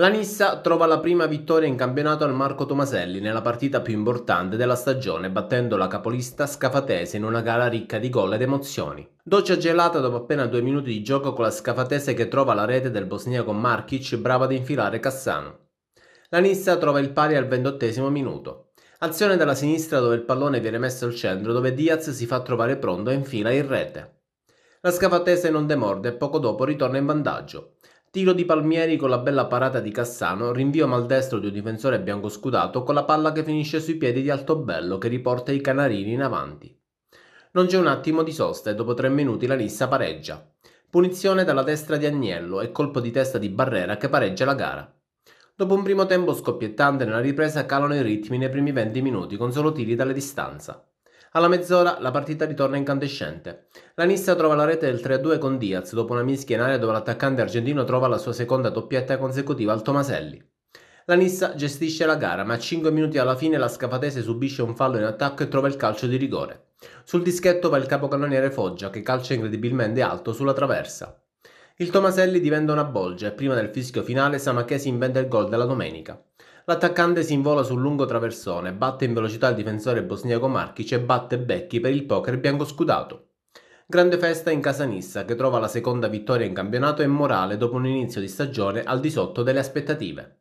La Nissa trova la prima vittoria in campionato al Marco Tomaselli nella partita più importante della stagione battendo la capolista scafatese in una gara ricca di gol ed emozioni. Doccia gelata dopo appena due minuti di gioco con la scafatese che trova la rete del bosniaco Markic brava ad infilare Cassano. La Nissa trova il pari al ventottesimo minuto. Azione dalla sinistra dove il pallone viene messo al centro dove Diaz si fa trovare pronto e infila in rete. La scafatese non demorde e poco dopo ritorna in vantaggio. Tiro di Palmieri con la bella parata di Cassano, rinvio maldestro di un difensore biancoscudato con la palla che finisce sui piedi di Altobello che riporta i Canarini in avanti. Non c'è un attimo di sosta e dopo tre minuti la Nissa pareggia. Punizione dalla destra di Agnello e colpo di testa di Barrera che pareggia la gara. Dopo un primo tempo scoppiettante nella ripresa calano i ritmi nei primi 20 minuti con solo tiri dalla distanza. Alla mezz'ora la partita ritorna incandescente. La Nissa trova la rete del 3-2 con Diaz dopo una mischia in area dove l'attaccante argentino trova la sua seconda doppietta consecutiva al Tomaselli. La Nissa gestisce la gara, ma a 5 minuti alla fine la scafatese subisce un fallo in attacco e trova il calcio di rigore. Sul dischetto va il capocannoniere Foggia, che calcia incredibilmente alto sulla traversa. Il Tomaselli diventa una bolgia e prima del fischio finale Samachesi inventa il gol della domenica. L'attaccante si invola sul lungo traversone, batte in velocità il difensore bosniaco Marchic e batte Becchi per il poker bianco scudato. Grande festa in casa Nissa che trova la seconda vittoria in campionato e morale dopo un inizio di stagione al di sotto delle aspettative.